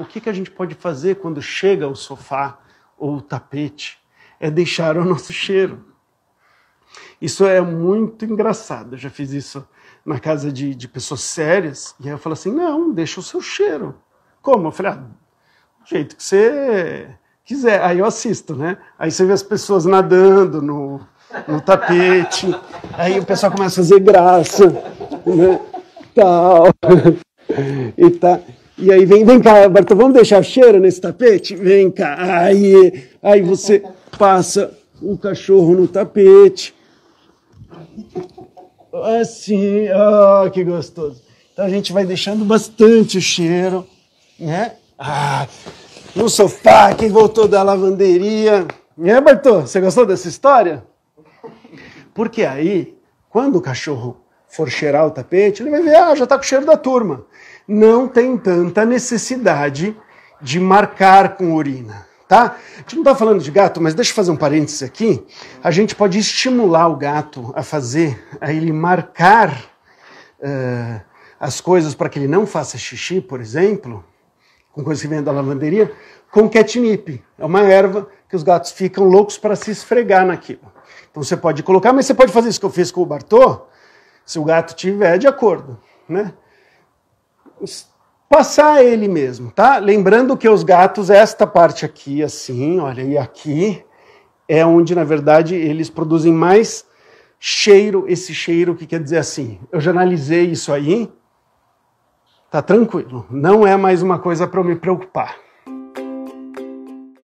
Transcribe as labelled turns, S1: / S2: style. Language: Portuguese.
S1: O que, que a gente pode fazer quando chega o sofá ou o tapete? É deixar o nosso cheiro. Isso é muito engraçado. Eu já fiz isso na casa de, de pessoas sérias. E aí eu falo assim: não, deixa o seu cheiro. Como? Eu falei: ah, do jeito que você quiser. Aí eu assisto, né? Aí você vê as pessoas nadando no, no tapete. Aí o pessoal começa a fazer graça, né? Tal. E tá. E aí vem, vem cá, Bartô, vamos deixar cheiro nesse tapete? Vem cá. Aí, aí você passa o cachorro no tapete. Assim, oh, que gostoso. Então a gente vai deixando bastante o cheiro, né? Ah, no sofá, quem voltou da lavanderia. Né, Bartô? Você gostou dessa história? Porque aí, quando o cachorro for cheirar o tapete, ele vai ver, ah, já tá com o cheiro da turma não tem tanta necessidade de marcar com urina. Tá? A gente não está falando de gato, mas deixa eu fazer um parênteses aqui. A gente pode estimular o gato a fazer, a ele marcar uh, as coisas para que ele não faça xixi, por exemplo, com coisas que vem da lavanderia, com catnip. É uma erva que os gatos ficam loucos para se esfregar naquilo. Então você pode colocar, mas você pode fazer isso que eu fiz com o Bartô, se o gato tiver de acordo, né? passar ele mesmo, tá? Lembrando que os gatos, esta parte aqui, assim, olha, e aqui, é onde, na verdade, eles produzem mais cheiro, esse cheiro que quer dizer assim, eu já analisei isso aí, tá tranquilo, não é mais uma coisa para eu me preocupar.